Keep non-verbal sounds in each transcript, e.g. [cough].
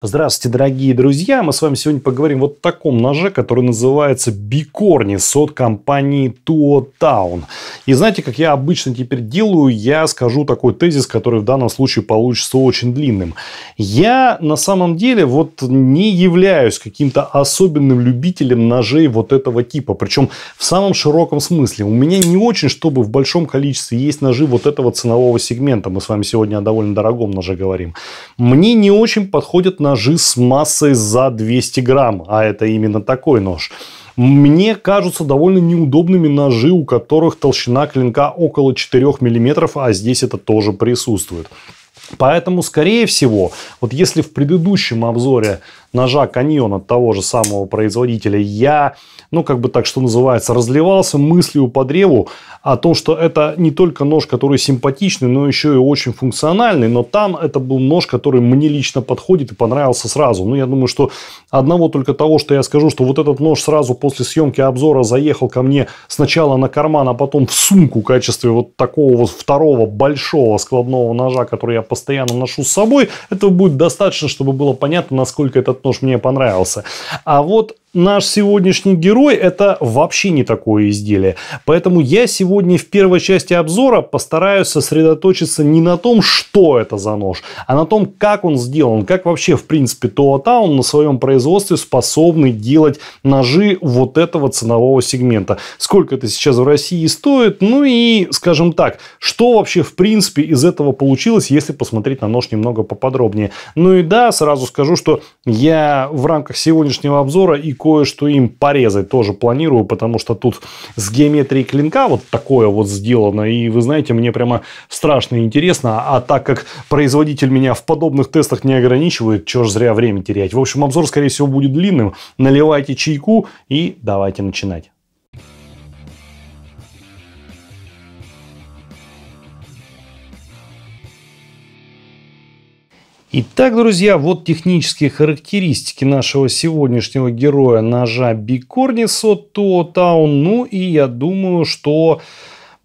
Здравствуйте, дорогие друзья! Мы с вами сегодня поговорим вот о таком ноже, который называется Бикорнис от компании Tuotown. И знаете, как я обычно теперь делаю, я скажу такой тезис, который в данном случае получится очень длинным. Я на самом деле вот не являюсь каким-то особенным любителем ножей вот этого типа, причем в самом широком смысле. У меня не очень, чтобы в большом количестве есть ножи вот этого ценового сегмента. Мы с вами сегодня о довольно дорогом ноже говорим. Мне не очень подходят ножи с массой за 200 грамм, а это именно такой нож мне кажутся довольно неудобными ножи, у которых толщина клинка около 4 мм, а здесь это тоже присутствует. Поэтому, скорее всего, вот если в предыдущем обзоре ножа от того же самого производителя, я, ну, как бы так, что называется, разливался мыслью по древу о том, что это не только нож, который симпатичный, но еще и очень функциональный, но там это был нож, который мне лично подходит и понравился сразу. Ну, я думаю, что одного только того, что я скажу, что вот этот нож сразу после съемки обзора заехал ко мне сначала на карман, а потом в сумку в качестве вот такого вот второго большого складного ножа, который я постоянно ношу с собой, этого будет достаточно, чтобы было понятно, насколько этот потому что мне понравился. А вот наш сегодняшний герой это вообще не такое изделие. Поэтому я сегодня в первой части обзора постараюсь сосредоточиться не на том, что это за нож, а на том, как он сделан, как вообще в принципе Тоатаун на своем производстве способны делать ножи вот этого ценового сегмента. Сколько это сейчас в России стоит, ну и, скажем так, что вообще в принципе из этого получилось, если посмотреть на нож немного поподробнее. Ну и да, сразу скажу, что я в рамках сегодняшнего обзора и кое-что им порезать тоже планирую, потому что тут с геометрией клинка вот такое вот сделано. И вы знаете, мне прямо страшно и интересно. А так как производитель меня в подобных тестах не ограничивает, чего ж зря время терять. В общем, обзор, скорее всего, будет длинным. Наливайте чайку и давайте начинать. Итак, друзья, вот технические характеристики нашего сегодняшнего героя ножа Бикорнисо Тоотаун. Ну и я думаю, что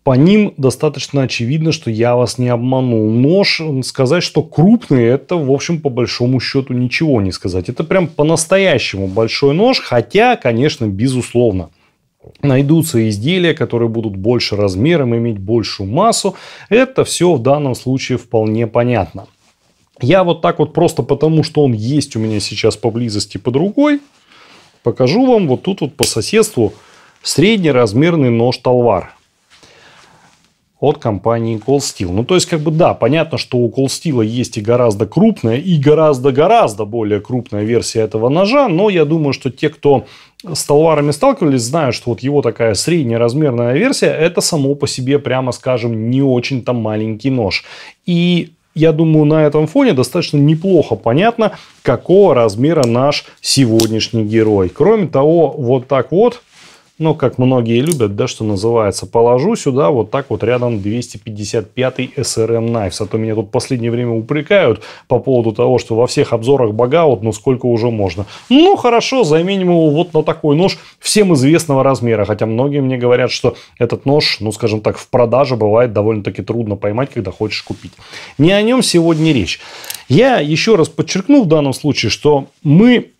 по ним достаточно очевидно, что я вас не обманул. Нож, сказать, что крупный, это, в общем, по большому счету ничего не сказать. Это прям по-настоящему большой нож, хотя, конечно, безусловно. Найдутся изделия, которые будут больше размером, иметь большую массу. Это все в данном случае вполне понятно. Я вот так вот просто потому, что он есть у меня сейчас поблизости по другой, покажу вам вот тут вот по соседству среднеразмерный нож Талвар от компании Cold Steel. Ну, то есть, как бы, да, понятно, что у Cold Steel есть и гораздо крупная, и гораздо-гораздо более крупная версия этого ножа, но я думаю, что те, кто с талварами сталкивались, знают, что вот его такая среднеразмерная версия, это само по себе, прямо скажем, не очень-то маленький нож. И я думаю, на этом фоне достаточно неплохо понятно, какого размера наш сегодняшний герой. Кроме того, вот так вот но, ну, как многие любят, да, что называется, положу сюда вот так вот рядом 255 й SRM Knives. А то меня тут в последнее время упрекают по поводу того, что во всех обзорах багаут, ну сколько уже можно. Ну, хорошо, заменим его вот на такой нож всем известного размера. Хотя многие мне говорят, что этот нож, ну, скажем так, в продаже бывает довольно-таки трудно поймать, когда хочешь купить. Не о нем сегодня речь. Я еще раз подчеркну в данном случае, что мы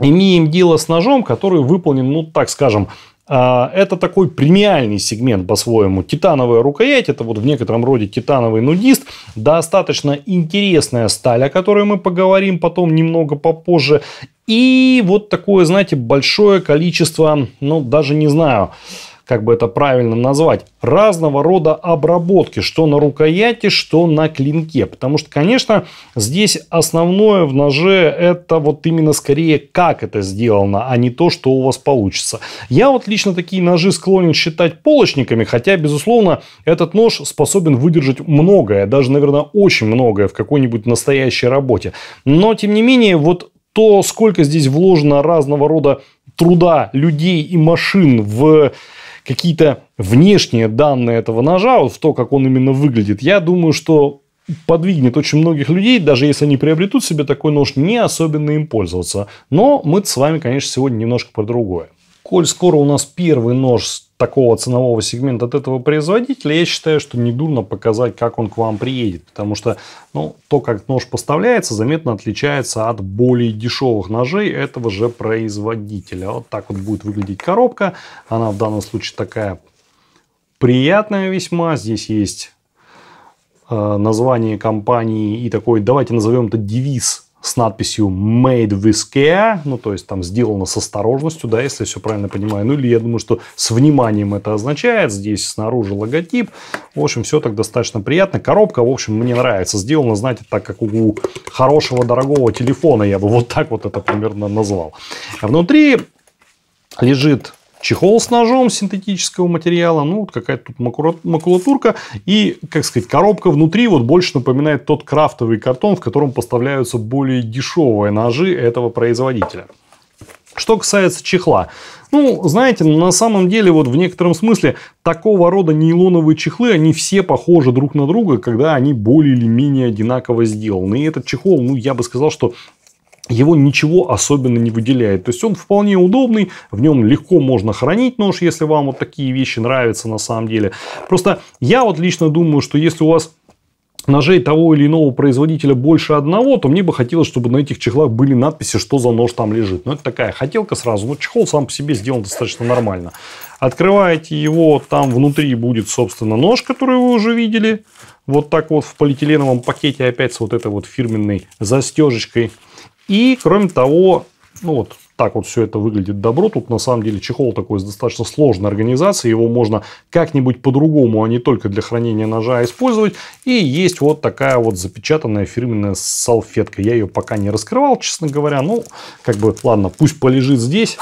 имеем дело с ножом, который выполнен, ну так скажем, а, это такой премиальный сегмент по-своему. Титановая рукоять, это вот в некотором роде титановый нудист. Достаточно интересная сталь, о которой мы поговорим потом немного попозже. И вот такое, знаете, большое количество, ну даже не знаю, как бы это правильно назвать, разного рода обработки, что на рукояти, что на клинке. Потому что, конечно, здесь основное в ноже это вот именно скорее как это сделано, а не то, что у вас получится. Я вот лично такие ножи склонен считать полочниками, хотя, безусловно, этот нож способен выдержать многое, даже, наверное, очень многое в какой-нибудь настоящей работе. Но, тем не менее, вот то, сколько здесь вложено разного рода труда людей и машин в какие-то внешние данные этого ножа, вот в то, как он именно выглядит, я думаю, что подвигнет очень многих людей, даже если они приобретут себе такой нож, не особенно им пользоваться. Но мы с вами, конечно, сегодня немножко про другое. Коль скоро у нас первый нож такого ценового сегмента от этого производителя, я считаю, что недурно показать, как он к вам приедет. Потому что ну, то, как нож поставляется, заметно отличается от более дешевых ножей этого же производителя. Вот так вот будет выглядеть коробка. Она в данном случае такая приятная весьма. Здесь есть э, название компании и такой, давайте назовем это девиз с надписью «Made with care», ну, то есть там сделано с осторожностью, да, если я все правильно понимаю. Ну, или я думаю, что с вниманием это означает. Здесь снаружи логотип. В общем, все так достаточно приятно. Коробка, в общем, мне нравится. Сделана, знаете, так как у хорошего дорогого телефона, я бы вот так вот это примерно назвал. Внутри лежит Чехол с ножом синтетического материала, ну, вот какая-то тут макулатурка. И, как сказать, коробка внутри вот больше напоминает тот крафтовый картон, в котором поставляются более дешевые ножи этого производителя. Что касается чехла. Ну, знаете, на самом деле, вот в некотором смысле, такого рода нейлоновые чехлы, они все похожи друг на друга, когда они более или менее одинаково сделаны. И этот чехол, ну, я бы сказал, что его ничего особенно не выделяет. То есть он вполне удобный, в нем легко можно хранить нож, если вам вот такие вещи нравятся на самом деле. Просто я вот лично думаю, что если у вас ножей того или иного производителя больше одного, то мне бы хотелось, чтобы на этих чехлах были надписи, что за нож там лежит. Но ну, это такая хотелка сразу. Но ну, чехол сам по себе сделан достаточно нормально. Открываете его, там внутри будет, собственно, нож, который вы уже видели. Вот так вот в полиэтиленовом пакете опять с вот этой вот фирменной застежечкой. И, кроме того, ну вот так вот все это выглядит добро. Тут на самом деле чехол такой с достаточно сложной организации. Его можно как-нибудь по-другому, а не только для хранения ножа использовать. И есть вот такая вот запечатанная фирменная салфетка. Я ее пока не раскрывал, честно говоря. Ну, как бы, ладно, пусть полежит здесь.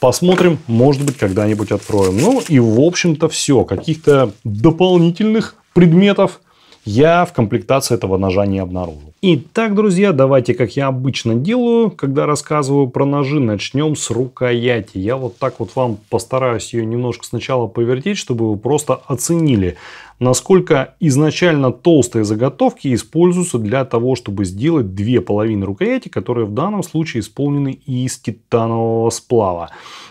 Посмотрим, может быть, когда-нибудь откроем. Ну и, в общем-то, все. Каких-то дополнительных предметов я в комплектации этого ножа не обнаружил. Итак, друзья, давайте, как я обычно делаю, когда рассказываю про ножи, начнем с рукояти. Я вот так вот вам постараюсь ее немножко сначала повертеть, чтобы вы просто оценили, насколько изначально толстые заготовки используются для того, чтобы сделать две половины рукояти, которые в данном случае исполнены из титанового сплава.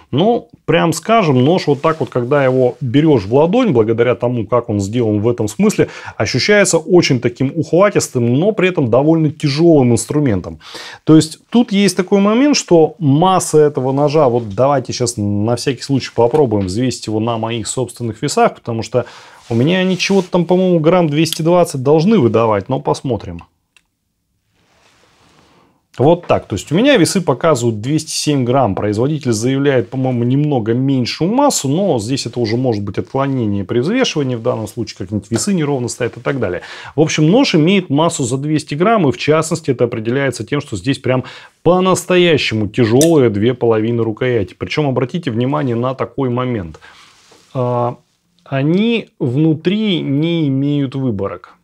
Ну, прям скажем, нож вот так вот, когда его берешь в ладонь, благодаря тому, как он сделан в этом смысле, ощущается очень таким ухватистым, но при этом довольно довольно тяжелым инструментом. То есть тут есть такой момент, что масса этого ножа, вот давайте сейчас на всякий случай попробуем взвесить его на моих собственных весах, потому что у меня они чего-то там, по-моему, грамм 220 должны выдавать, но посмотрим. Вот так. То есть у меня весы показывают 207 грамм. Производитель заявляет, по-моему, немного меньшую массу, но здесь это уже может быть отклонение при взвешивании, в данном случае как-нибудь весы неровно стоят и так далее. В общем, нож имеет массу за 200 грамм, и в частности это определяется тем, что здесь прям по-настоящему тяжелые две половины рукояти. Причем обратите внимание на такой момент. А, они внутри не имеют выборок.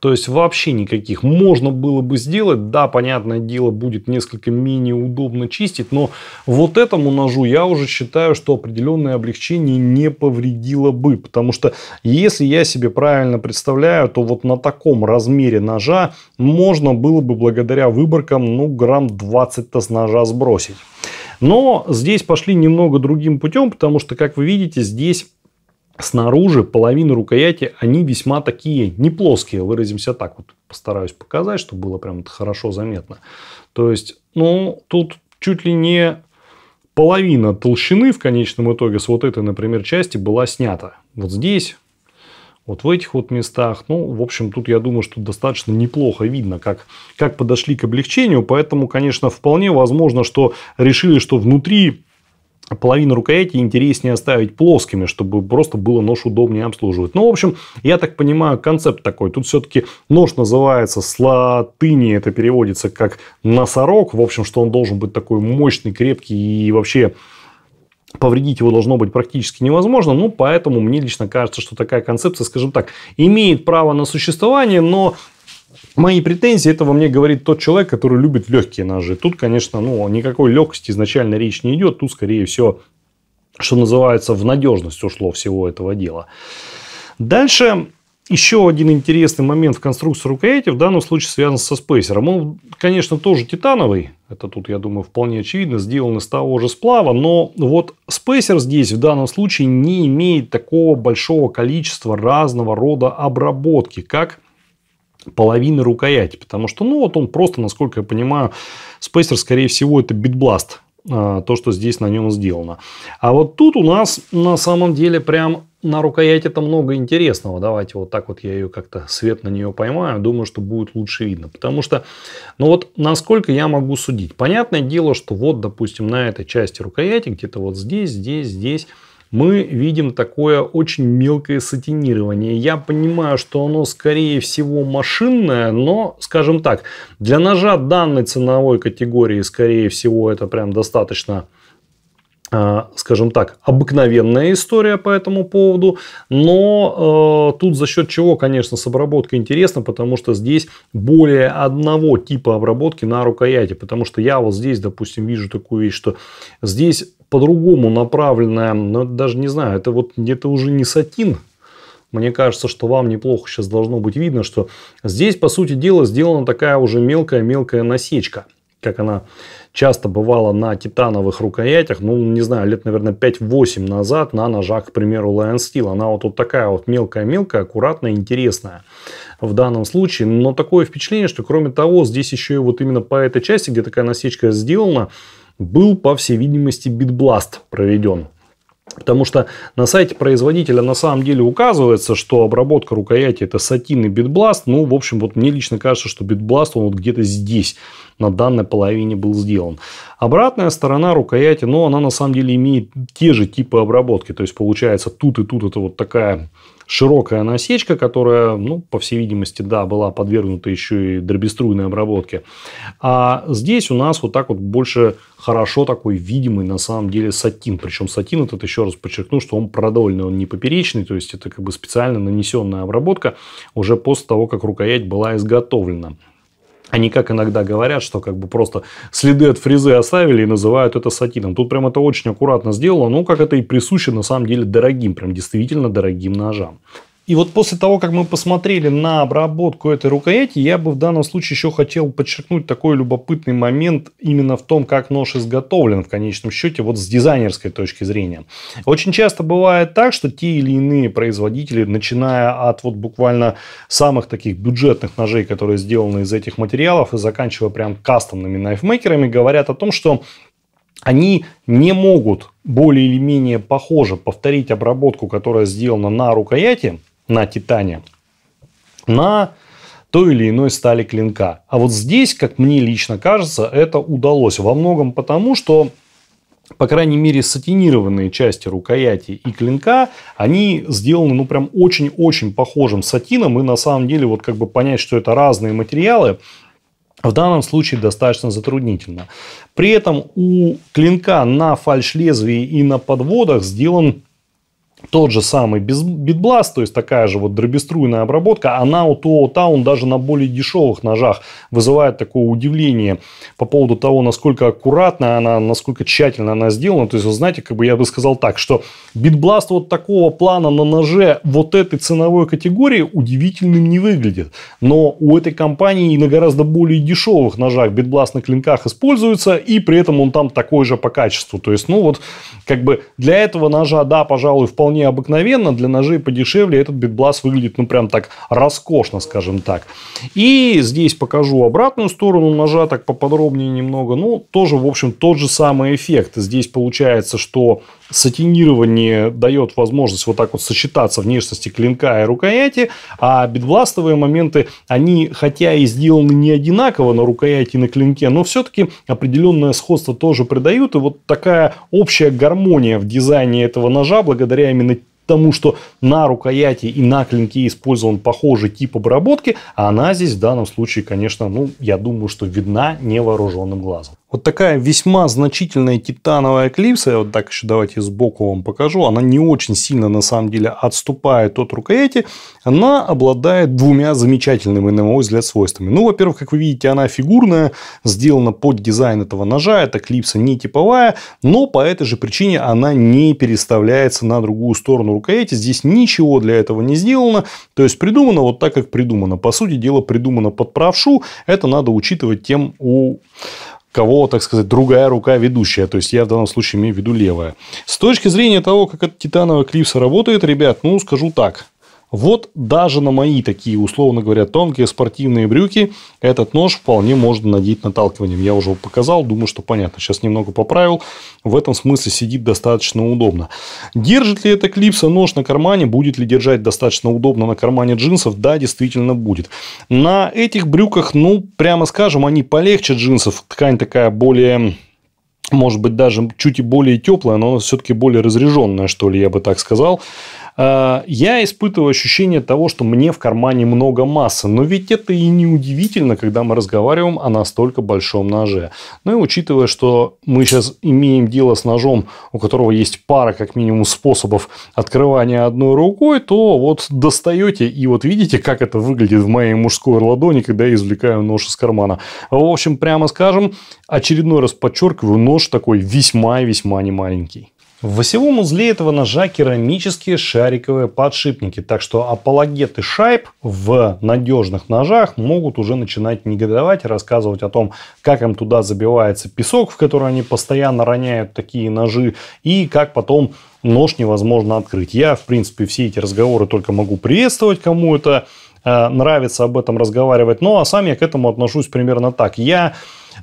То есть вообще никаких. Можно было бы сделать. Да, понятное дело, будет несколько менее удобно чистить. Но вот этому ножу я уже считаю, что определенное облегчение не повредило бы. Потому что если я себе правильно представляю, то вот на таком размере ножа можно было бы благодаря выборкам ну грамм 20 с ножа сбросить. Но здесь пошли немного другим путем, потому что, как вы видите, здесь снаружи половина рукояти, они весьма такие не плоские, выразимся так. Вот постараюсь показать, чтобы было прям хорошо заметно. То есть, ну, тут чуть ли не половина толщины в конечном итоге с вот этой, например, части была снята. Вот здесь, вот в этих вот местах. Ну, в общем, тут я думаю, что достаточно неплохо видно, как, как подошли к облегчению. Поэтому, конечно, вполне возможно, что решили, что внутри половину рукояти интереснее оставить плоскими, чтобы просто было нож удобнее обслуживать. Ну, в общем, я так понимаю, концепт такой. Тут все-таки нож называется с латыни, это переводится как носорог. В общем, что он должен быть такой мощный, крепкий и вообще повредить его должно быть практически невозможно, ну, поэтому мне лично кажется, что такая концепция, скажем так, имеет право на существование, но Мои претензии, это во мне говорит тот человек, который любит легкие ножи. Тут, конечно, ну, никакой легкости изначально речь не идет. Тут, скорее всего, что называется, в надежность ушло всего этого дела. Дальше еще один интересный момент в конструкции рукояти в данном случае связан со спейсером. Он, конечно, тоже титановый. Это тут, я думаю, вполне очевидно. Сделан из того же сплава. Но вот спейсер здесь в данном случае не имеет такого большого количества разного рода обработки, как половины рукояти, потому что, ну, вот он просто, насколько я понимаю, спейсер, скорее всего, это битбласт, то, что здесь на нем сделано. А вот тут у нас на самом деле прям на рукояти это много интересного. Давайте вот так вот я ее как-то свет на нее поймаю. Думаю, что будет лучше видно. Потому что, ну вот насколько я могу судить. Понятное дело, что вот, допустим, на этой части рукояти, где-то вот здесь, здесь, здесь мы видим такое очень мелкое сатинирование. Я понимаю, что оно скорее всего машинное, но, скажем так, для ножа данной ценовой категории, скорее всего, это прям достаточно а, скажем так, обыкновенная история по этому поводу, но э, тут за счет чего, конечно, с обработкой интересно, потому что здесь более одного типа обработки на рукояти, потому что я вот здесь, допустим, вижу такую вещь, что здесь по-другому направленная, но ну, даже не знаю, это вот где-то уже не сатин. Мне кажется, что вам неплохо сейчас должно быть видно, что здесь, по сути дела, сделана такая уже мелкая-мелкая насечка, как она часто бывала на титановых рукоятях, ну, не знаю, лет, наверное, 5-8 назад на ножах, к примеру, Lion Steel. Она вот, вот такая вот мелкая-мелкая, аккуратная, интересная в данном случае. Но такое впечатление, что кроме того, здесь еще и вот именно по этой части, где такая насечка сделана, был, по всей видимости, битбласт проведен. Потому что на сайте производителя на самом деле указывается, что обработка рукояти это сатин и битбласт. Ну, в общем, вот мне лично кажется, что битбласт он вот где-то здесь на данной половине был сделан. Обратная сторона рукояти, но она на самом деле имеет те же типы обработки. То есть, получается, тут и тут это вот такая широкая насечка, которая, ну, по всей видимости, да, была подвергнута еще и дробеструйной обработке. А здесь у нас вот так вот больше хорошо такой видимый на самом деле сатин. Причем сатин этот, еще раз подчеркну, что он продольный, он не поперечный, то есть это как бы специально нанесенная обработка уже после того, как рукоять была изготовлена. Они, как иногда говорят, что как бы просто следы от фрезы оставили и называют это сатином. Тут прям это очень аккуратно сделано, но ну, как это и присуще на самом деле дорогим, прям действительно дорогим ножам. И вот после того, как мы посмотрели на обработку этой рукояти, я бы в данном случае еще хотел подчеркнуть такой любопытный момент именно в том, как нож изготовлен в конечном счете, вот с дизайнерской точки зрения. Очень часто бывает так, что те или иные производители, начиная от вот буквально самых таких бюджетных ножей, которые сделаны из этих материалов, и заканчивая прям кастомными найфмейкерами, говорят о том, что они не могут более или менее похоже повторить обработку, которая сделана на рукояти, на Титане, на той или иной стали клинка. А вот здесь, как мне лично кажется, это удалось. Во многом потому, что по крайней мере, сатинированные части рукояти и клинка, они сделаны, ну, прям очень-очень похожим сатином. И на самом деле, вот как бы понять, что это разные материалы, в данном случае достаточно затруднительно. При этом у клинка на фальш-лезвии и на подводах сделан тот же самый битбласт, то есть такая же вот дробеструйная обработка, она у Тоутаун даже на более дешевых ножах вызывает такое удивление по поводу того, насколько аккуратно она, насколько тщательно она сделана. То есть, вы знаете, как бы я бы сказал так, что битбласт вот такого плана на ноже вот этой ценовой категории удивительным не выглядит. Но у этой компании на гораздо более дешевых ножах битбласт на клинках используется, и при этом он там такой же по качеству. То есть, ну вот, как бы для этого ножа, да, пожалуй, вполне вполне обыкновенно, для ножей подешевле этот битблас выглядит, ну, прям так роскошно, скажем так. И здесь покажу обратную сторону ножа, так поподробнее немного. Ну, тоже, в общем, тот же самый эффект. Здесь получается, что сатинирование дает возможность вот так вот сочетаться внешности клинка и рукояти, а битбластовые моменты, они хотя и сделаны не одинаково на рукояти и на клинке, но все-таки определенное сходство тоже придают. И вот такая общая гармония в дизайне этого ножа благодаря именно тому, что на рукояти и на клинке использован похожий тип обработки, а она здесь в данном случае, конечно, ну, я думаю, что видна невооруженным глазом. Вот такая весьма значительная титановая клипса, я вот так еще давайте сбоку вам покажу, она не очень сильно на самом деле отступает от рукояти, она обладает двумя замечательными, на мой взгляд, свойствами. Ну, во-первых, как вы видите, она фигурная, сделана под дизайн этого ножа, эта клипса не типовая, но по этой же причине она не переставляется на другую сторону рукояти. Здесь ничего для этого не сделано. То есть, придумано вот так, как придумано. По сути дела, придумано под правшу. Это надо учитывать тем, у кого, так сказать, другая рука ведущая. То есть, я в данном случае имею в виду левая. С точки зрения того, как эта титановая клипса работает, ребят, ну, скажу так. Вот даже на мои такие, условно говоря, тонкие спортивные брюки этот нож вполне можно надеть наталкиванием. Я уже показал, думаю, что понятно. Сейчас немного поправил. В этом смысле сидит достаточно удобно. Держит ли это клипса нож на кармане? Будет ли держать достаточно удобно на кармане джинсов? Да, действительно будет. На этих брюках, ну, прямо скажем, они полегче джинсов. Ткань такая более может быть, даже чуть и более теплая, но все-таки более разряженная, что ли, я бы так сказал. Э, я испытываю ощущение того, что мне в кармане много массы. Но ведь это и не удивительно, когда мы разговариваем о настолько большом ноже. Ну и учитывая, что мы сейчас имеем дело с ножом, у которого есть пара как минимум способов открывания одной рукой, то вот достаете и вот видите, как это выглядит в моей мужской ладони, когда я извлекаю нож из кармана. В общем, прямо скажем, очередной раз подчеркиваю, нож такой весьма-весьма не маленький. В осевом узле этого ножа керамические шариковые подшипники, так что апологеты шайб в надежных ножах могут уже начинать негодовать и рассказывать о том, как им туда забивается песок, в который они постоянно роняют такие ножи, и как потом нож невозможно открыть. Я, в принципе, все эти разговоры только могу приветствовать, кому это э, нравится об этом разговаривать, ну а сам я к этому отношусь примерно так. Я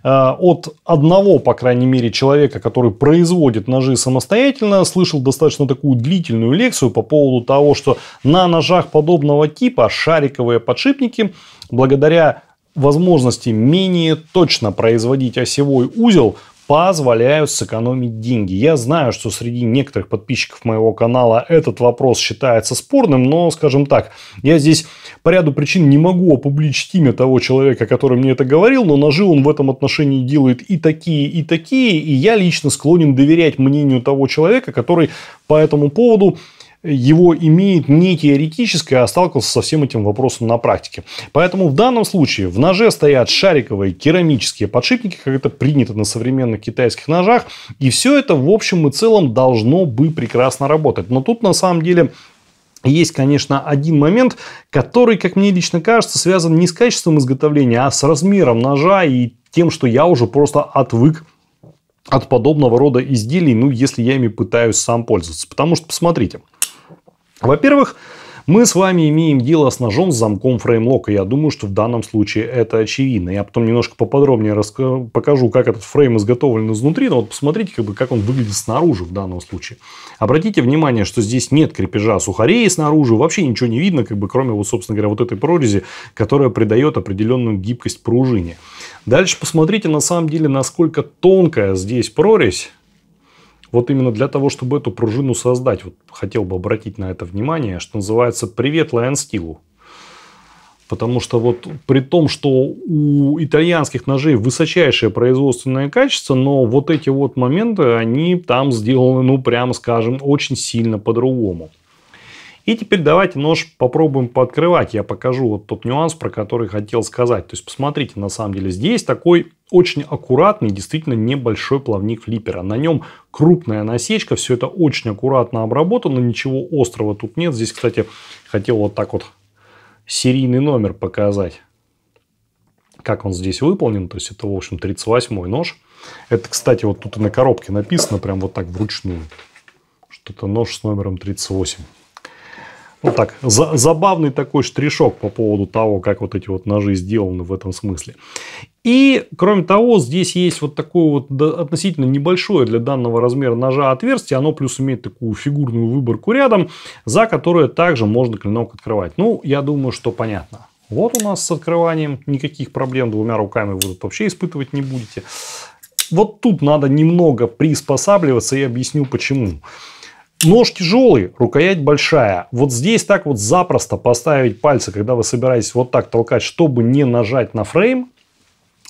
Э, от одного, по крайней мере, человека, который производит ножи самостоятельно, слышал достаточно такую длительную лекцию по поводу того, что на ножах подобного типа шариковые подшипники благодаря возможности менее точно производить осевой узел, позволяют сэкономить деньги. Я знаю, что среди некоторых подписчиков моего канала этот вопрос считается спорным, но, скажем так, я здесь по ряду причин не могу опубличить имя того человека, который мне это говорил, но ножи он в этом отношении делает и такие, и такие, и я лично склонен доверять мнению того человека, который по этому поводу его имеет не теоретическое, а сталкивался со всем этим вопросом на практике. Поэтому в данном случае в ноже стоят шариковые керамические подшипники, как это принято на современных китайских ножах, и все это в общем и целом должно бы прекрасно работать. Но тут на самом деле есть, конечно, один момент, который, как мне лично кажется, связан не с качеством изготовления, а с размером ножа и тем, что я уже просто отвык от подобного рода изделий, ну, если я ими пытаюсь сам пользоваться. Потому что, посмотрите, во-первых, мы с вами имеем дело с ножом с замком фреймлока. Я думаю, что в данном случае это очевидно. Я потом немножко поподробнее покажу, как этот фрейм изготовлен изнутри. Но вот посмотрите, как, бы, как он выглядит снаружи в данном случае. Обратите внимание, что здесь нет крепежа сухарей снаружи. Вообще ничего не видно, как бы, кроме, вот, собственно говоря, вот этой прорези, которая придает определенную гибкость пружине. Дальше посмотрите, на самом деле, насколько тонкая здесь прорезь вот именно для того, чтобы эту пружину создать, вот хотел бы обратить на это внимание, что называется «Привет Лайонстилу». Потому что вот при том, что у итальянских ножей высочайшее производственное качество, но вот эти вот моменты, они там сделаны, ну, прямо скажем, очень сильно по-другому. И теперь давайте нож попробуем пооткрывать. Я покажу вот тот нюанс, про который хотел сказать. То есть, посмотрите, на самом деле, здесь такой очень аккуратный, действительно небольшой плавник флиппера. На нем крупная насечка, все это очень аккуратно обработано, ничего острого тут нет. Здесь, кстати, хотел вот так вот серийный номер показать, как он здесь выполнен. То есть это, в общем, 38 нож. Это, кстати, вот тут и на коробке написано, прям вот так вручную. Что-то нож с номером 38. Ну так, за, забавный такой штришок по поводу того, как вот эти вот ножи сделаны в этом смысле. И, кроме того, здесь есть вот такое вот относительно небольшое для данного размера ножа отверстие. Оно плюс имеет такую фигурную выборку рядом, за которое также можно клинок открывать. Ну, я думаю, что понятно. Вот у нас с открыванием никаких проблем. Двумя руками вы тут вообще испытывать не будете. Вот тут надо немного приспосабливаться и объясню почему. Почему? Нож тяжелый, рукоять большая. Вот здесь так вот запросто поставить пальцы, когда вы собираетесь вот так толкать, чтобы не нажать на фрейм,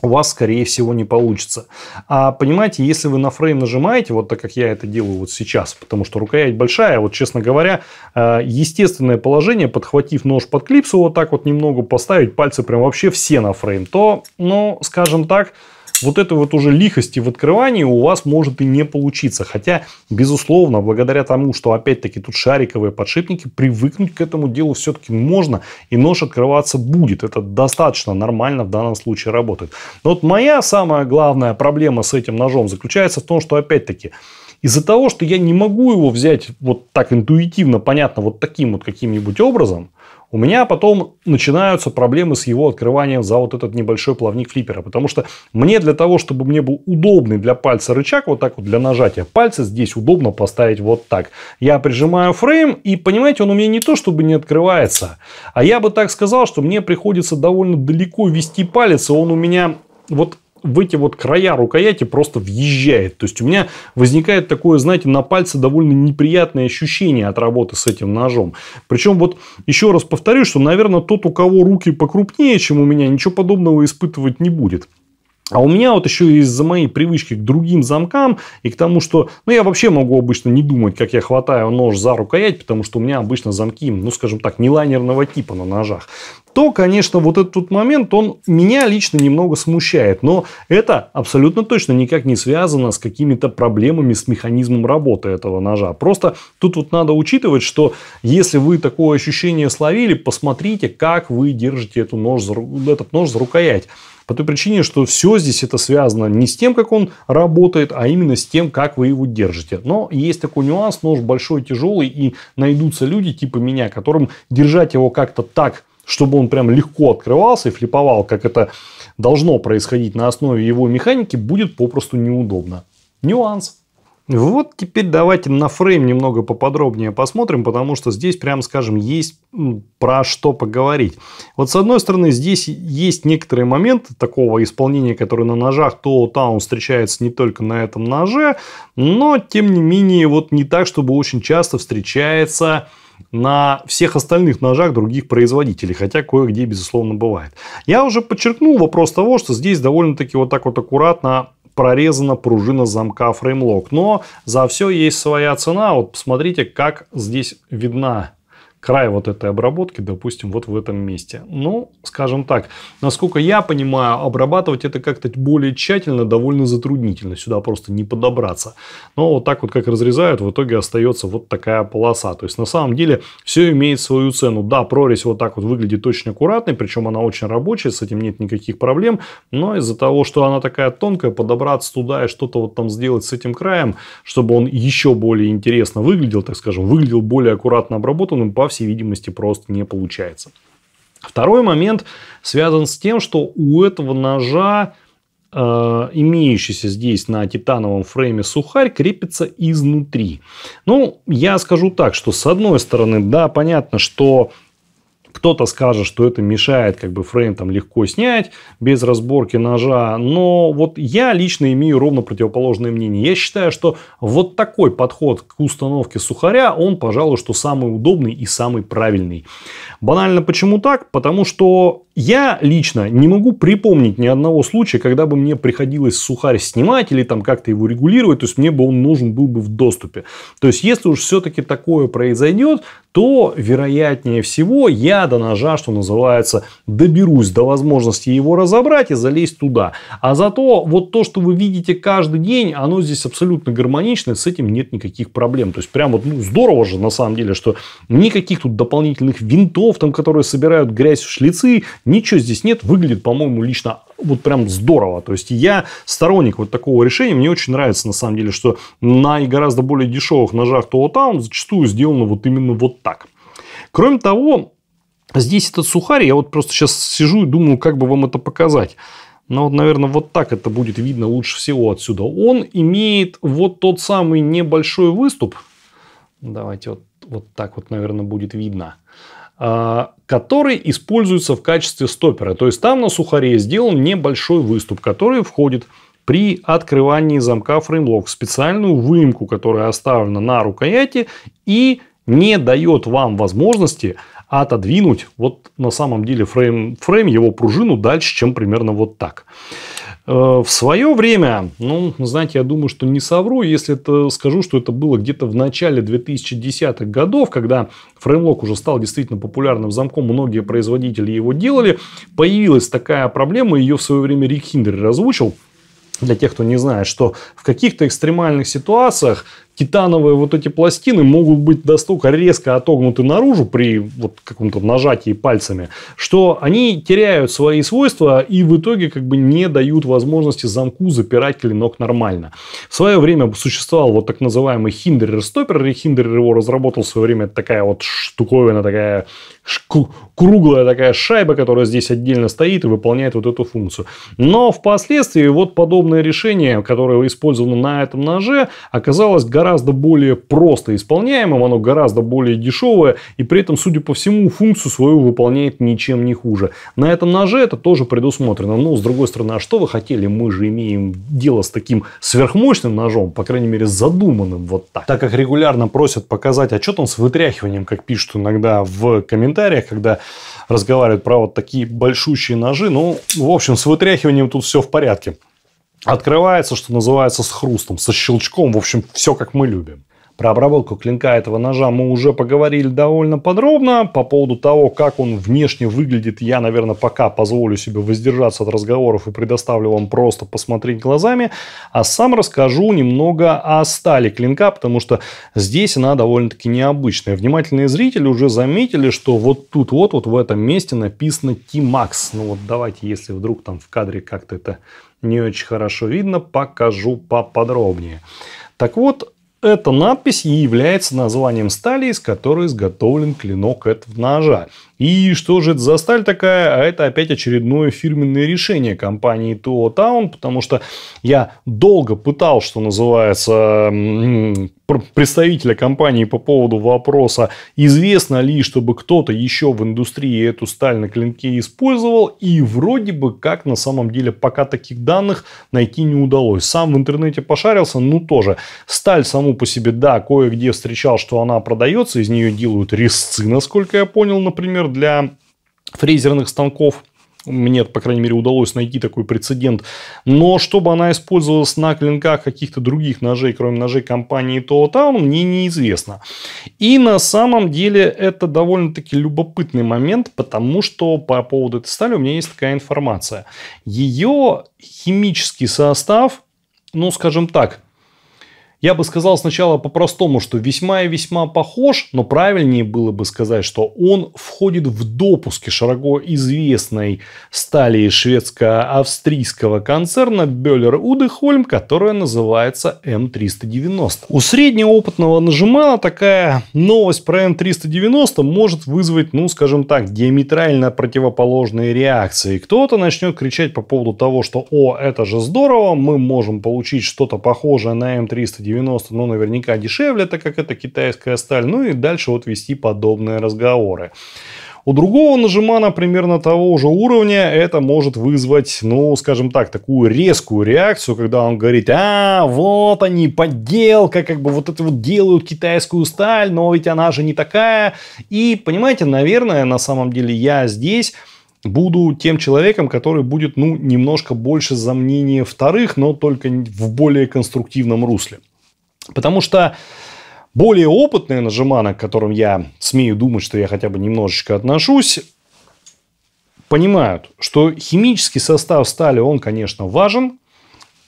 у вас, скорее всего, не получится. А понимаете, если вы на фрейм нажимаете, вот так как я это делаю вот сейчас, потому что рукоять большая, вот, честно говоря, э, естественное положение, подхватив нож под клипсу, вот так вот немного поставить пальцы прям вообще все на фрейм, то, ну, скажем так, вот этой вот уже лихости в открывании у вас может и не получиться. Хотя, безусловно, благодаря тому, что опять-таки тут шариковые подшипники, привыкнуть к этому делу все-таки можно. И нож открываться будет. Это достаточно нормально в данном случае работает. Но вот моя самая главная проблема с этим ножом заключается в том, что опять-таки из-за того, что я не могу его взять вот так интуитивно, понятно, вот таким вот каким-нибудь образом, у меня потом начинаются проблемы с его открыванием за вот этот небольшой плавник флиппера. Потому что мне для того, чтобы мне был удобный для пальца рычаг, вот так вот для нажатия пальца, здесь удобно поставить вот так. Я прижимаю фрейм и, понимаете, он у меня не то чтобы не открывается, а я бы так сказал, что мне приходится довольно далеко вести палец, и он у меня вот в эти вот края рукояти просто въезжает. То есть у меня возникает такое, знаете, на пальце довольно неприятное ощущение от работы с этим ножом. Причем вот еще раз повторю, что, наверное, тот, у кого руки покрупнее, чем у меня, ничего подобного испытывать не будет. А у меня вот еще из-за моей привычки к другим замкам и к тому, что... Ну, я вообще могу обычно не думать, как я хватаю нож за рукоять, потому что у меня обычно замки, ну, скажем так, не лайнерного типа на ножах. То, конечно, вот этот момент, он меня лично немного смущает. Но это абсолютно точно никак не связано с какими-то проблемами с механизмом работы этого ножа. Просто тут вот надо учитывать, что если вы такое ощущение словили, посмотрите, как вы держите эту нож этот нож за рукоять. По той причине, что все здесь это связано не с тем, как он работает, а именно с тем, как вы его держите. Но есть такой нюанс, нож большой, тяжелый, и найдутся люди типа меня, которым держать его как-то так, чтобы он прям легко открывался и флиповал, как это должно происходить на основе его механики, будет попросту неудобно. Нюанс. Вот теперь давайте на фрейм немного поподробнее посмотрим, потому что здесь, прямо скажем, есть про что поговорить. Вот с одной стороны, здесь есть некоторые моменты такого исполнения, которое на ножах, то там встречается не только на этом ноже, но тем не менее вот не так, чтобы очень часто встречается на всех остальных ножах других производителей, хотя кое-где, безусловно, бывает. Я уже подчеркнул вопрос того, что здесь довольно-таки вот так вот аккуратно прорезана пружина замка фреймлок. Но за все есть своя цена. Вот посмотрите, как здесь видна край вот этой обработки, допустим, вот в этом месте. Ну, скажем так, насколько я понимаю, обрабатывать это как-то более тщательно довольно затруднительно. Сюда просто не подобраться. Но вот так вот, как разрезают, в итоге остается вот такая полоса. То есть, на самом деле, все имеет свою цену. Да, прорезь вот так вот выглядит очень аккуратной, причем она очень рабочая, с этим нет никаких проблем. Но из-за того, что она такая тонкая, подобраться туда и что-то вот там сделать с этим краем, чтобы он еще более интересно выглядел, так скажем, выглядел более аккуратно обработанным, по всей всей видимости, просто не получается. Второй момент связан с тем, что у этого ножа э, имеющийся здесь на титановом фрейме сухарь крепится изнутри. Ну, я скажу так, что с одной стороны, да, понятно, что кто-то скажет, что это мешает как бы фрейм там легко снять без разборки ножа, но вот я лично имею ровно противоположное мнение. Я считаю, что вот такой подход к установке сухаря, он, пожалуй, что самый удобный и самый правильный. Банально почему так? Потому что я лично не могу припомнить ни одного случая, когда бы мне приходилось сухарь снимать или там как-то его регулировать, то есть мне бы он нужен был бы в доступе. То есть если уж все-таки такое произойдет, то вероятнее всего я до ножа, что называется, доберусь до возможности его разобрать и залезть туда. А зато вот то, что вы видите каждый день, оно здесь абсолютно гармонично, с этим нет никаких проблем. То есть, прям вот ну, здорово же на самом деле, что никаких тут дополнительных винтов, там, которые собирают грязь в шлицы, ничего здесь нет. Выглядит, по-моему, лично вот прям здорово. То есть, я сторонник вот такого решения. Мне очень нравится, на самом деле, что на и гораздо более дешевых ножах Tower Town зачастую сделано вот именно вот так. Кроме того, Здесь этот сухарь, я вот просто сейчас сижу и думаю, как бы вам это показать. Но вот, наверное, вот так это будет видно лучше всего отсюда. Он имеет вот тот самый небольшой выступ. Давайте вот, вот так вот, наверное, будет видно. А, который используется в качестве стопера. То есть там на сухаре сделан небольшой выступ, который входит при открывании замка фреймлок. Специальную выемку, которая оставлена на рукояти и не дает вам возможности отодвинуть вот на самом деле фрейм, фрейм его пружину дальше, чем примерно вот так. Э, в свое время, ну, знаете, я думаю, что не совру, если это скажу, что это было где-то в начале 2010-х годов, когда фреймлок уже стал действительно популярным замком, многие производители его делали, появилась такая проблема, ее в свое время Рик Хиндер разучил, для тех, кто не знает, что в каких-то экстремальных ситуациях титановые вот эти пластины могут быть настолько резко отогнуты наружу при вот каком-то нажатии пальцами, что они теряют свои свойства и в итоге как бы не дают возможности замку запирать клинок нормально. В свое время существовал вот так называемый хиндерер-стопер, и хиндерер его разработал в свое время такая вот штуковина, такая круглая такая шайба, которая здесь отдельно стоит и выполняет вот эту функцию. Но впоследствии вот подобное решение, которое использовано на этом ноже, оказалось гораздо гораздо более просто исполняемым, оно гораздо более дешевое, и при этом, судя по всему, функцию свою выполняет ничем не хуже. На этом ноже это тоже предусмотрено. Но, с другой стороны, а что вы хотели? Мы же имеем дело с таким сверхмощным ножом, по крайней мере, задуманным вот так. Так как регулярно просят показать, а что там с вытряхиванием, как пишут иногда в комментариях, когда разговаривают про вот такие большущие ножи, ну, в общем, с вытряхиванием тут все в порядке открывается, что называется, с хрустом, со щелчком. В общем, все как мы любим. Про обработку клинка этого ножа мы уже поговорили довольно подробно. По поводу того, как он внешне выглядит, я, наверное, пока позволю себе воздержаться от разговоров и предоставлю вам просто посмотреть глазами. А сам расскажу немного о стали клинка, потому что здесь она довольно-таки необычная. Внимательные зрители уже заметили, что вот тут вот, вот в этом месте написано T-Max. Ну вот давайте, если вдруг там в кадре как-то это не очень хорошо видно, покажу поподробнее. Так вот, эта надпись и является названием стали, из которой изготовлен клинок этого ножа. И что же это за сталь такая? А это опять очередное фирменное решение компании Tuo Town, потому что я долго пытал, что называется, представителя компании по поводу вопроса, известно ли, чтобы кто-то еще в индустрии эту сталь на клинке использовал, и вроде бы как на самом деле пока таких данных найти не удалось. Сам в интернете пошарился, ну тоже. Сталь саму по себе, да, кое-где встречал, что она продается, из нее делают резцы, насколько я понял, например, для фрезерных станков – мне, по крайней мере, удалось найти такой прецедент. Но чтобы она использовалась на клинках каких-то других ножей, кроме ножей компании Totown, мне неизвестно. И на самом деле это довольно-таки любопытный момент, потому что по поводу этой стали у меня есть такая информация. Ее химический состав, ну, скажем так, я бы сказал сначала по-простому, что весьма и весьма похож, но правильнее было бы сказать, что он входит в допуски широко известной стали шведско-австрийского концерна Бёллер Удехольм, которая называется М390. У среднеопытного нажимала такая новость про М390 может вызвать, ну, скажем так, диаметрально противоположные реакции. Кто-то начнет кричать по поводу того, что «О, это же здорово, мы можем получить что-то похожее на М390», 90, но наверняка дешевле, так как это китайская сталь. Ну и дальше вот вести подобные разговоры. У другого нажимана примерно того же уровня это может вызвать, ну, скажем так, такую резкую реакцию, когда он говорит, а, вот они, подделка, как бы вот это вот делают китайскую сталь, но ведь она же не такая. И, понимаете, наверное, на самом деле я здесь буду тем человеком, который будет, ну, немножко больше за мнение вторых, но только в более конструктивном русле. Потому что более опытные нажиманы, к которым я смею думать, что я хотя бы немножечко отношусь, понимают, что химический состав стали, он, конечно, важен.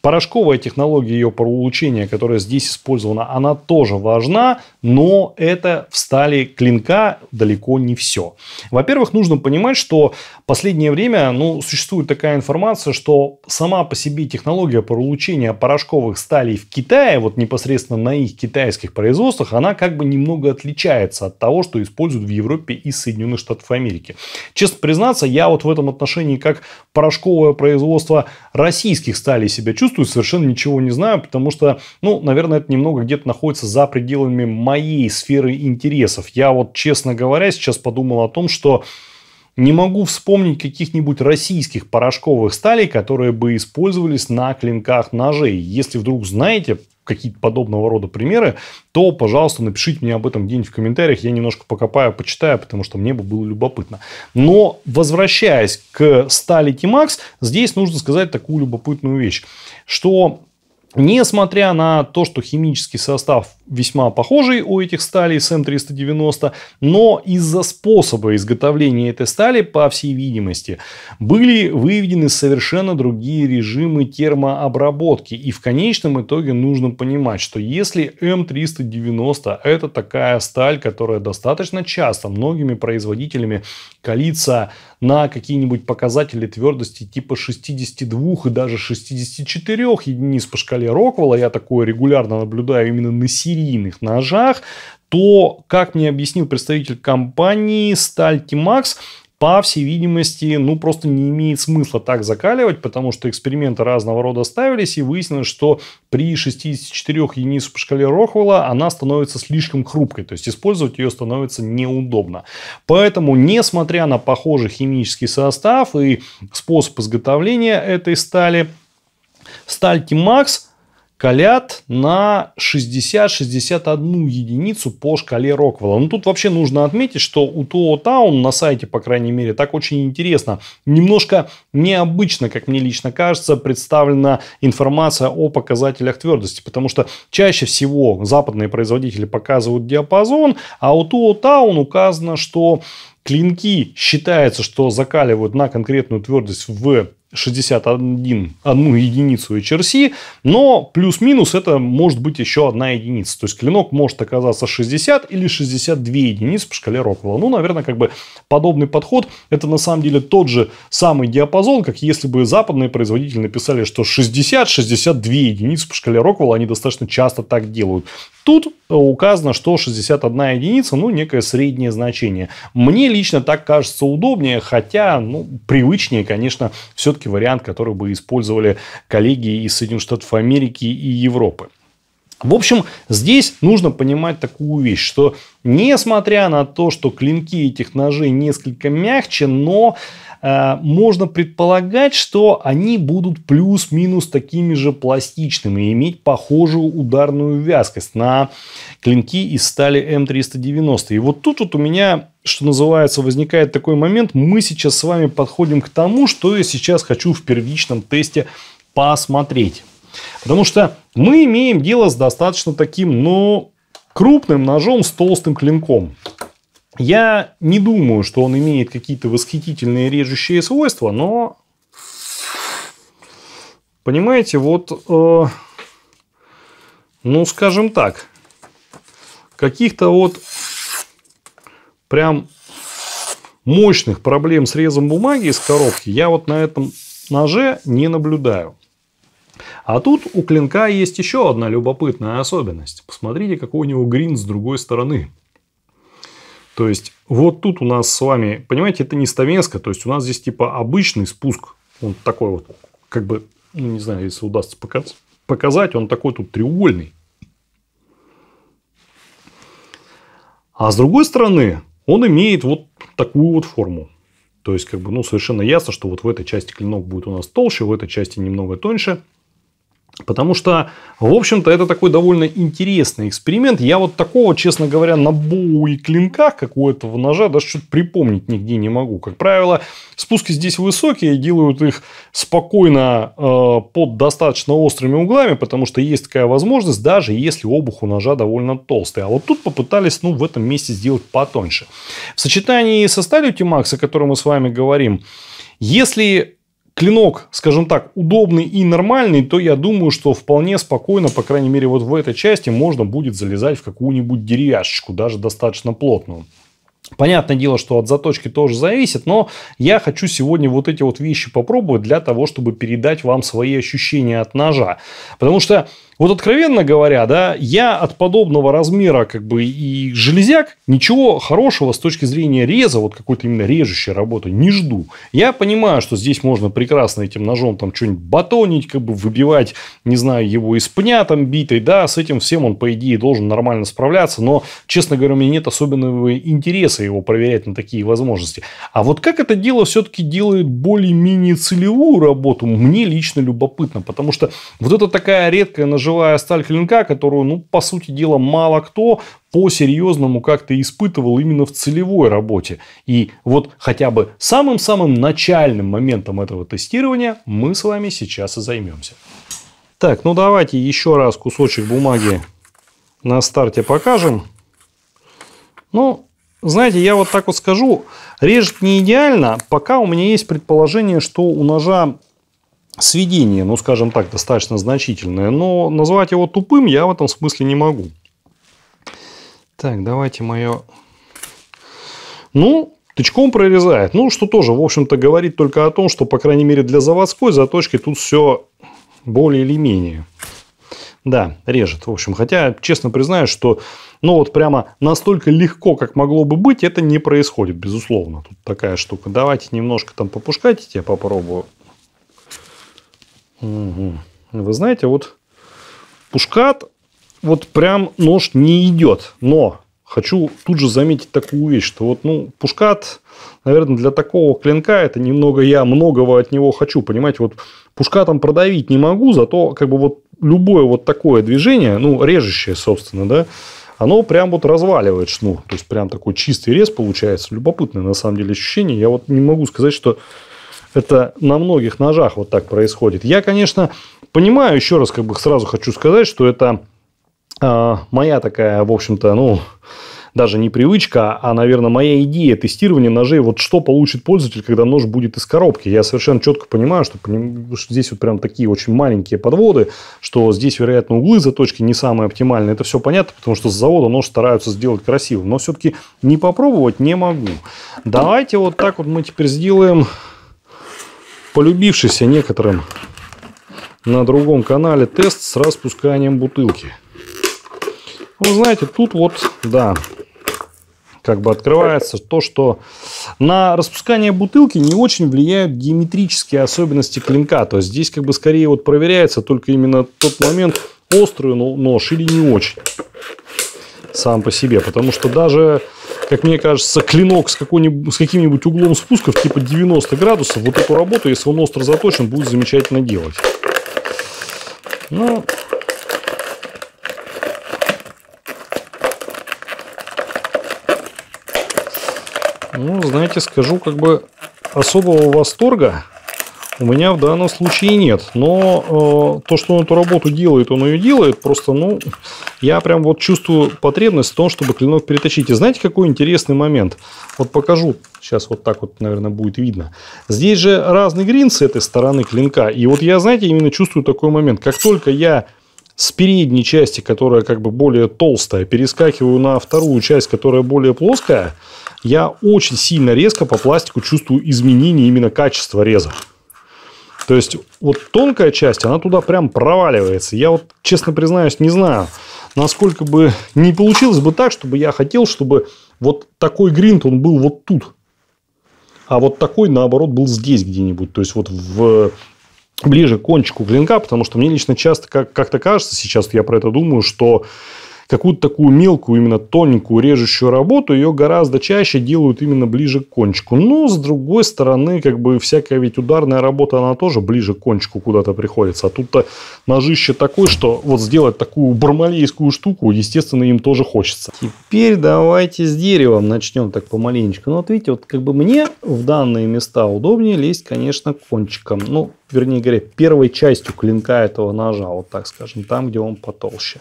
Порошковая технология ее получения, которая здесь использована, она тоже важна но это в стали клинка далеко не все. Во-первых, нужно понимать, что в последнее время ну, существует такая информация, что сама по себе технология получения порошковых сталей в Китае, вот непосредственно на их китайских производствах, она как бы немного отличается от того, что используют в Европе и Соединенных Штатов Америки. Честно признаться, я вот в этом отношении как порошковое производство российских сталей себя чувствую, совершенно ничего не знаю, потому что, ну, наверное, это немного где-то находится за пределами моей моей сферы интересов. Я вот, честно говоря, сейчас подумал о том, что не могу вспомнить каких-нибудь российских порошковых сталей, которые бы использовались на клинках ножей. Если вдруг знаете какие-то подобного рода примеры, то, пожалуйста, напишите мне об этом где-нибудь в комментариях. Я немножко покопаю, почитаю, потому что мне бы было любопытно. Но, возвращаясь к стали Тимакс, здесь нужно сказать такую любопытную вещь, что Несмотря на то, что химический состав весьма похожий у этих сталей см 390 но из-за способа изготовления этой стали, по всей видимости, были выведены совершенно другие режимы термообработки. И в конечном итоге нужно понимать, что если М390 это такая сталь, которая достаточно часто многими производителями колится на какие-нибудь показатели твердости типа 62 и даже 64 единиц по шкале Роквелла, я такое регулярно наблюдаю именно на Сирии, серийных ножах, то, как мне объяснил представитель компании Сталь Тимакс, по всей видимости, ну просто не имеет смысла так закаливать, потому что эксперименты разного рода ставились, и выяснилось, что при 64 единиц по шкале Рохвелла она становится слишком хрупкой, то есть использовать ее становится неудобно. Поэтому, несмотря на похожий химический состав и способ изготовления этой стали, сталь Макс калят на 60-61 единицу по шкале Роквелла. Ну, тут вообще нужно отметить, что у Туо Таун на сайте, по крайней мере, так очень интересно. Немножко необычно, как мне лично кажется, представлена информация о показателях твердости, потому что чаще всего западные производители показывают диапазон, а у Туо Таун указано, что клинки считается, что закаливают на конкретную твердость в 61 одну единицу HRC, но плюс-минус это может быть еще одна единица. То есть клинок может оказаться 60 или 62 единицы по шкале Роквелла. Ну, наверное, как бы подобный подход. Это на самом деле тот же самый диапазон, как если бы западные производители написали, что 60-62 единицы по шкале Роквелла, они достаточно часто так делают. Тут указано, что 61 единица, ну, некое среднее значение. Мне лично так кажется удобнее, хотя, ну, привычнее, конечно, все-таки вариант, который бы использовали коллеги из Соединенных Штатов Америки и Европы. В общем, здесь нужно понимать такую вещь, что несмотря на то, что клинки этих ножей несколько мягче, но Э, можно предполагать, что они будут плюс-минус такими же пластичными и иметь похожую ударную вязкость на клинки из стали М390. И вот тут вот у меня что называется, возникает такой момент. Мы сейчас с вами подходим к тому, что я сейчас хочу в первичном тесте посмотреть. Потому что мы имеем дело с достаточно таким, но ну, крупным ножом с толстым клинком. Я не думаю, что он имеет какие-то восхитительные режущие свойства, но... Понимаете, вот... Э, ну, скажем так. Каких-то вот прям мощных проблем с резом бумаги из коробки я вот на этом ноже не наблюдаю. А тут у клинка есть еще одна любопытная особенность. Посмотрите, какой у него грин с другой стороны. То есть, вот тут у нас с вами, понимаете, это не стамеска, то есть, у нас здесь типа обычный спуск, он такой вот, как бы, ну, не знаю, если удастся показать, показать он такой тут треугольный. А с другой стороны, он имеет вот такую вот форму. То есть, как бы, ну, совершенно ясно, что вот в этой части клинок будет у нас толще, в этой части немного тоньше – Потому что, в общем-то, это такой довольно интересный эксперимент. Я вот такого, честно говоря, на боу и клинках, как у этого ножа, даже что-то припомнить нигде не могу. Как правило, спуски здесь высокие, делают их спокойно э, под достаточно острыми углами, потому что есть такая возможность, даже если обух у ножа довольно толстый. А вот тут попытались, ну, в этом месте сделать потоньше. В сочетании со сталью Тимакса, о которой мы с вами говорим, если клинок, скажем так, удобный и нормальный, то я думаю, что вполне спокойно, по крайней мере, вот в этой части можно будет залезать в какую-нибудь деревяшечку, даже достаточно плотную. Понятное дело, что от заточки тоже зависит, но я хочу сегодня вот эти вот вещи попробовать для того, чтобы передать вам свои ощущения от ножа. Потому что вот откровенно говоря, да, я от подобного размера как бы и железяк ничего хорошего с точки зрения реза, вот какой-то именно режущей работы, не жду. Я понимаю, что здесь можно прекрасно этим ножом там что-нибудь батонить, как бы выбивать, не знаю, его из пня там битой, да, с этим всем он, по идее, должен нормально справляться, но, честно говоря, у меня нет особенного интереса его проверять на такие возможности. А вот как это дело все-таки делает более-менее целевую работу, мне лично любопытно, потому что вот это такая редкая ножевая живая сталь клинка, которую, ну, по сути дела, мало кто по-серьезному как-то испытывал именно в целевой работе. И вот хотя бы самым-самым начальным моментом этого тестирования мы с вами сейчас и займемся. Так, ну давайте еще раз кусочек бумаги на старте покажем. Ну, знаете, я вот так вот скажу, режет не идеально, пока у меня есть предположение, что у ножа сведение, ну, скажем так, достаточно значительное. Но назвать его тупым я в этом смысле не могу. Так, давайте мое... Ну, тычком прорезает. Ну, что тоже, в общем-то, говорит только о том, что, по крайней мере, для заводской заточки тут все более или менее. Да, режет, в общем. Хотя, честно признаюсь, что, ну, вот прямо настолько легко, как могло бы быть, это не происходит, безусловно. Тут такая штука. Давайте немножко там попускать, я попробую. Угу. Вы знаете, вот пушкат, вот прям нож не идет. Но хочу тут же заметить такую вещь, что вот, ну, пушкат, наверное, для такого клинка это немного я многого от него хочу, понимаете, вот пушкатом продавить не могу, зато как бы вот любое вот такое движение, ну, режущее, собственно, да, оно прям вот разваливает шнур. То есть, прям такой чистый рез получается. Любопытное, на самом деле, ощущение. Я вот не могу сказать, что это на многих ножах вот так происходит. Я, конечно, понимаю, еще раз как бы сразу хочу сказать, что это э, моя такая, в общем-то, ну, даже не привычка, а, наверное, моя идея тестирования ножей, вот что получит пользователь, когда нож будет из коробки. Я совершенно четко понимаю, что здесь вот прям такие очень маленькие подводы, что здесь, вероятно, углы заточки не самые оптимальные. Это все понятно, потому что с завода нож стараются сделать красивым. Но все-таки не попробовать не могу. Давайте вот так вот мы теперь сделаем полюбившийся некоторым на другом канале тест с распусканием бутылки. Вы знаете, тут вот, да, как бы открывается то, что на распускание бутылки не очень влияют геометрические особенности клинка. То есть здесь как бы скорее вот проверяется только именно тот момент, острый нож или не очень сам по себе. Потому что даже, как мне кажется, клинок с, с каким-нибудь углом спусков типа 90 градусов, вот эту работу, если он остро заточен, будет замечательно делать. Ну, ну, знаете, скажу, как бы особого восторга у меня в данном случае нет. Но э, то, что он эту работу делает, он ее делает. Просто, ну, я прям вот чувствую потребность в том, чтобы клинок переточить. И знаете, какой интересный момент? Вот покажу. Сейчас вот так вот, наверное, будет видно. Здесь же разный грин с этой стороны клинка. И вот я, знаете, именно чувствую такой момент. Как только я с передней части, которая как бы более толстая, перескакиваю на вторую часть, которая более плоская, я очень сильно резко по пластику чувствую изменение именно качества реза. То есть вот тонкая часть, она туда прям проваливается. Я вот, честно признаюсь, не знаю, насколько бы не получилось бы так, чтобы я хотел, чтобы вот такой гринт, он был вот тут. А вот такой, наоборот, был здесь где-нибудь. То есть вот в ближе к кончику клинка, потому что мне лично часто как- как-то кажется, сейчас я про это думаю, что какую-то такую мелкую, именно тоненькую режущую работу, ее гораздо чаще делают именно ближе к кончику. Но, ну, с другой стороны, как бы всякая ведь ударная работа, она тоже ближе к кончику куда-то приходится. А тут-то ножище такое, что вот сделать такую бармалейскую штуку, естественно, им тоже хочется. Теперь давайте с деревом начнем так помаленечку. Ну, вот видите, вот как бы мне в данные места удобнее лезть, конечно, кончиком. Ну, вернее говоря, первой частью клинка этого ножа, вот так скажем, там, где он потолще.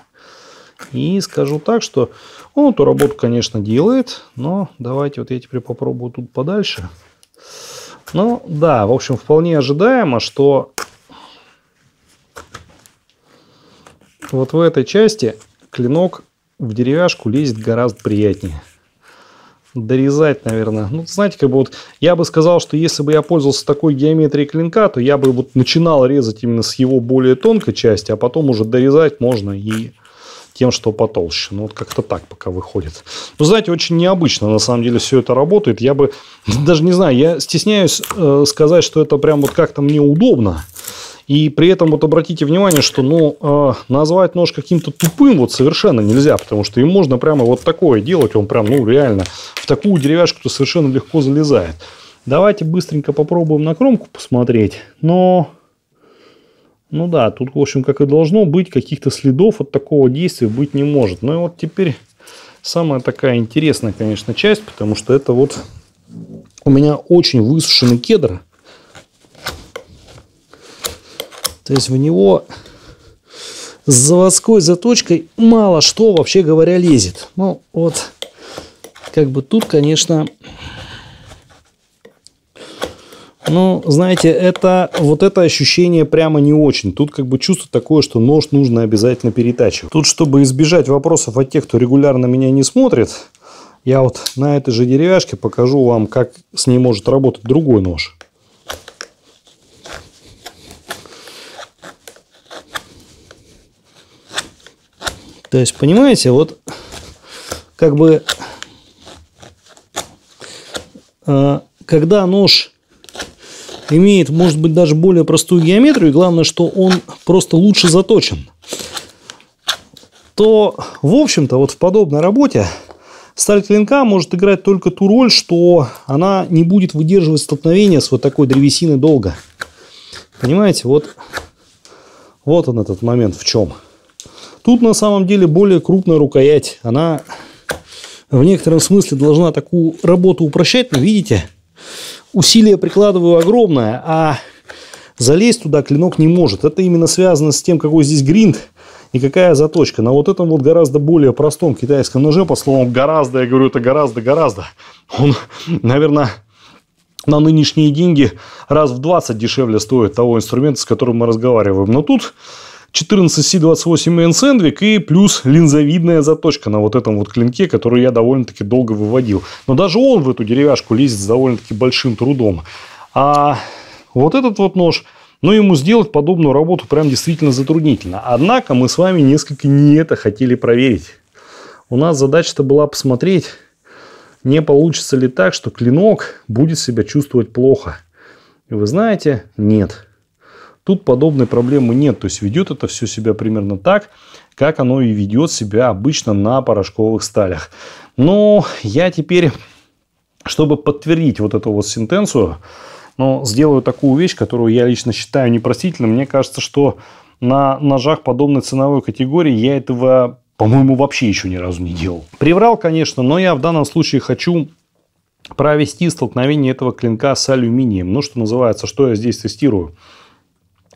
И скажу так, что он эту работу, конечно, делает, но давайте вот я теперь попробую тут подальше. Ну, да, в общем, вполне ожидаемо, что вот в этой части клинок в деревяшку лезет гораздо приятнее. Дорезать, наверное. Ну, знаете, как бы вот я бы сказал, что если бы я пользовался такой геометрией клинка, то я бы вот начинал резать именно с его более тонкой части, а потом уже дорезать можно и тем, что потолще. Ну, вот как-то так пока выходит. Ну, знаете, очень необычно на самом деле все это работает. Я бы [laughs] даже не знаю, я стесняюсь э, сказать, что это прям вот как-то мне удобно. И при этом вот обратите внимание, что ну, э, назвать нож каким-то тупым вот совершенно нельзя, потому что им можно прямо вот такое делать, он прям ну реально в такую деревяшку-то совершенно легко залезает. Давайте быстренько попробуем на кромку посмотреть, но ну да, тут, в общем, как и должно быть, каких-то следов от такого действия быть не может. Ну и вот теперь самая такая интересная, конечно, часть, потому что это вот у меня очень высушенный кедр. То есть в него с заводской заточкой мало что, вообще говоря, лезет. Ну вот, как бы тут, конечно, ну, знаете, это вот это ощущение прямо не очень. Тут как бы чувство такое, что нож нужно обязательно перетачивать. Тут, чтобы избежать вопросов от тех, кто регулярно меня не смотрит, я вот на этой же деревяшке покажу вам, как с ней может работать другой нож. То есть, понимаете, вот как бы, э, когда нож имеет, может быть, даже более простую геометрию, и главное, что он просто лучше заточен, то, в общем-то, вот в подобной работе сталь клинка может играть только ту роль, что она не будет выдерживать столкновения с вот такой древесиной долго. Понимаете, вот, вот он этот момент в чем. Тут на самом деле более крупная рукоять. Она в некотором смысле должна такую работу упрощать, но видите, усилия прикладываю огромное, а залезть туда клинок не может. Это именно связано с тем, какой здесь гринд и какая заточка. На вот этом вот гораздо более простом китайском ноже, по словам гораздо, я говорю, это гораздо, гораздо. Он, наверное, на нынешние деньги раз в 20 дешевле стоит того инструмента, с которым мы разговариваем. Но тут 14C28 n Сэндвик и плюс линзовидная заточка на вот этом вот клинке, который я довольно-таки долго выводил. Но даже он в эту деревяшку лезет с довольно-таки большим трудом. А вот этот вот нож, ну ему сделать подобную работу прям действительно затруднительно. Однако мы с вами несколько не это хотели проверить. У нас задача-то была посмотреть, не получится ли так, что клинок будет себя чувствовать плохо. И вы знаете, нет. Тут подобной проблемы нет. То есть ведет это все себя примерно так, как оно и ведет себя обычно на порошковых сталях. Но я теперь, чтобы подтвердить вот эту вот сентенцию, но сделаю такую вещь, которую я лично считаю непростительной. Мне кажется, что на ножах подобной ценовой категории я этого, по-моему, вообще еще ни разу не делал. Приврал, конечно, но я в данном случае хочу провести столкновение этого клинка с алюминием. Ну, что называется, что я здесь тестирую?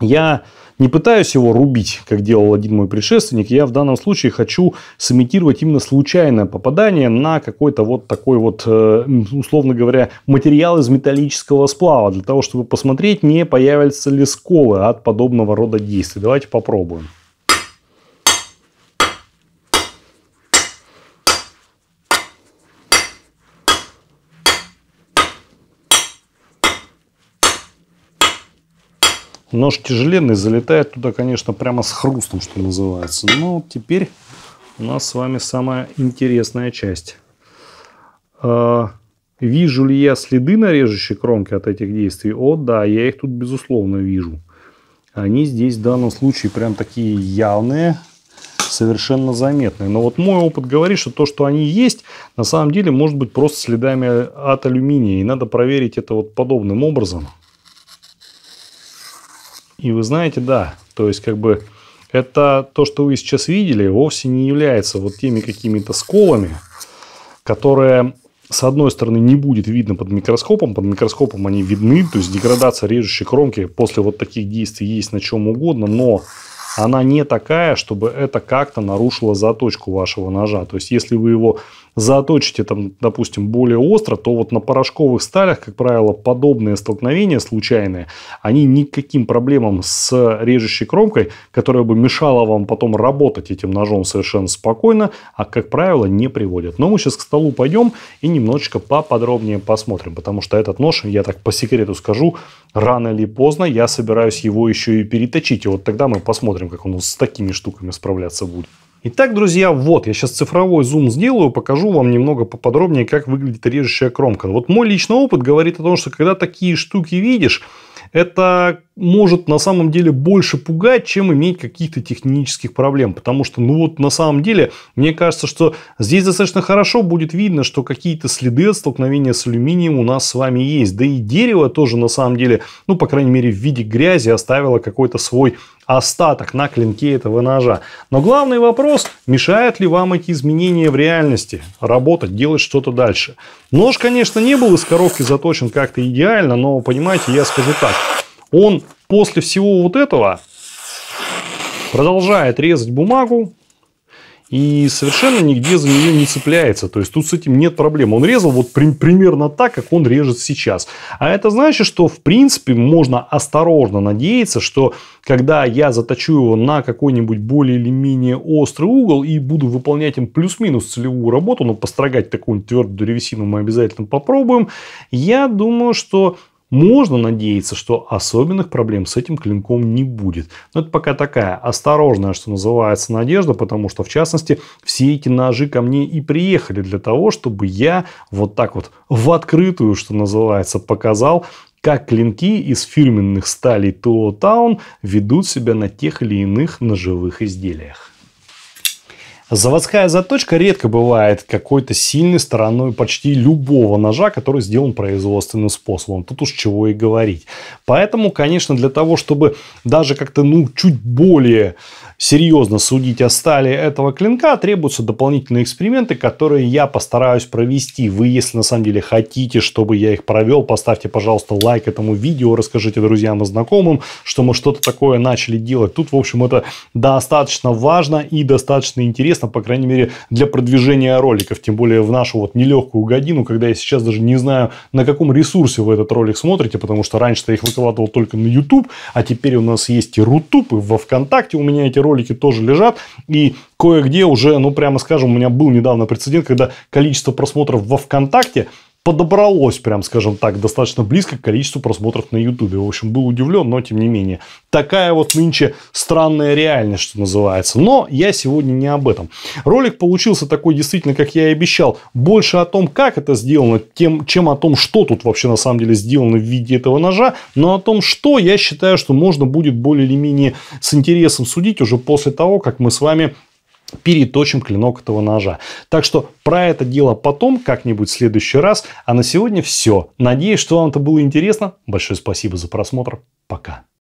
Я не пытаюсь его рубить, как делал один мой предшественник. Я в данном случае хочу сымитировать именно случайное попадание на какой-то вот такой вот, э, условно говоря, материал из металлического сплава, для того, чтобы посмотреть, не появятся ли сколы от подобного рода действий. Давайте попробуем. Нож тяжеленный, залетает туда, конечно, прямо с хрустом, что называется. Но теперь у нас с вами самая интересная часть. А, вижу ли я следы на режущей кромке от этих действий? О, да, я их тут, безусловно, вижу. Они здесь в данном случае прям такие явные, совершенно заметные. Но вот мой опыт говорит, что то, что они есть, на самом деле может быть просто следами от алюминия. И надо проверить это вот подобным образом. И вы знаете, да, то есть как бы это то, что вы сейчас видели, вовсе не является вот теми какими-то сколами, которые с одной стороны, не будет видно под микроскопом. Под микроскопом они видны, то есть деградация режущей кромки после вот таких действий есть на чем угодно, но она не такая, чтобы это как-то нарушило заточку вашего ножа. То есть, если вы его заточите, там, допустим, более остро, то вот на порошковых сталях, как правило, подобные столкновения случайные, они никаким проблемам с режущей кромкой, которая бы мешала вам потом работать этим ножом совершенно спокойно, а, как правило, не приводят. Но мы сейчас к столу пойдем и немножечко поподробнее посмотрим, потому что этот нож, я так по секрету скажу, рано или поздно я собираюсь его еще и переточить. И вот тогда мы посмотрим, как он с такими штуками справляться будет. Итак, друзья, вот я сейчас цифровой зум сделаю, покажу вам немного поподробнее, как выглядит режущая кромка. Вот мой личный опыт говорит о том, что когда такие штуки видишь, это может на самом деле больше пугать, чем иметь каких-то технических проблем. Потому что, ну вот на самом деле, мне кажется, что здесь достаточно хорошо будет видно, что какие-то следы от столкновения с алюминием у нас с вами есть. Да и дерево тоже на самом деле, ну по крайней мере в виде грязи оставило какой-то свой остаток на клинке этого ножа. Но главный вопрос, мешают ли вам эти изменения в реальности работать, делать что-то дальше. Нож, конечно, не был из коробки заточен как-то идеально, но, понимаете, я скажу так. Он после всего вот этого продолжает резать бумагу, и совершенно нигде за нее не цепляется. То есть тут с этим нет проблем. Он резал вот при, примерно так, как он режет сейчас. А это значит, что в принципе можно осторожно надеяться, что когда я заточу его на какой-нибудь более или менее острый угол и буду выполнять им плюс-минус целевую работу, но ну, построгать такую твердую древесину мы обязательно попробуем, я думаю, что можно надеяться, что особенных проблем с этим клинком не будет. Но это пока такая осторожная, что называется, надежда, потому что, в частности, все эти ножи ко мне и приехали для того, чтобы я вот так вот в открытую, что называется, показал, как клинки из фирменных сталей Туо Таун ведут себя на тех или иных ножевых изделиях. Заводская заточка редко бывает какой-то сильной стороной почти любого ножа, который сделан производственным способом. Тут уж чего и говорить. Поэтому, конечно, для того, чтобы даже как-то ну, чуть более серьезно судить о стали этого клинка, требуются дополнительные эксперименты, которые я постараюсь провести. Вы, если на самом деле хотите, чтобы я их провел, поставьте, пожалуйста, лайк этому видео, расскажите друзьям и знакомым, что мы что-то такое начали делать. Тут, в общем, это достаточно важно и достаточно интересно интересно, по крайней мере, для продвижения роликов. Тем более в нашу вот нелегкую годину, когда я сейчас даже не знаю, на каком ресурсе вы этот ролик смотрите, потому что раньше я их выкладывал только на YouTube, а теперь у нас есть и Рутуб, и во Вконтакте у меня эти ролики тоже лежат. И кое-где уже, ну прямо скажем, у меня был недавно прецедент, когда количество просмотров во Вконтакте – подобралось, прям скажем так, достаточно близко к количеству просмотров на Ютубе. В общем, был удивлен, но тем не менее. Такая вот нынче странная реальность, что называется. Но я сегодня не об этом. Ролик получился такой, действительно, как я и обещал, больше о том, как это сделано, тем, чем о том, что тут вообще на самом деле сделано в виде этого ножа, но о том, что я считаю, что можно будет более или менее с интересом судить уже после того, как мы с вами переточим клинок этого ножа. Так что про это дело потом, как-нибудь в следующий раз. А на сегодня все. Надеюсь, что вам это было интересно. Большое спасибо за просмотр. Пока.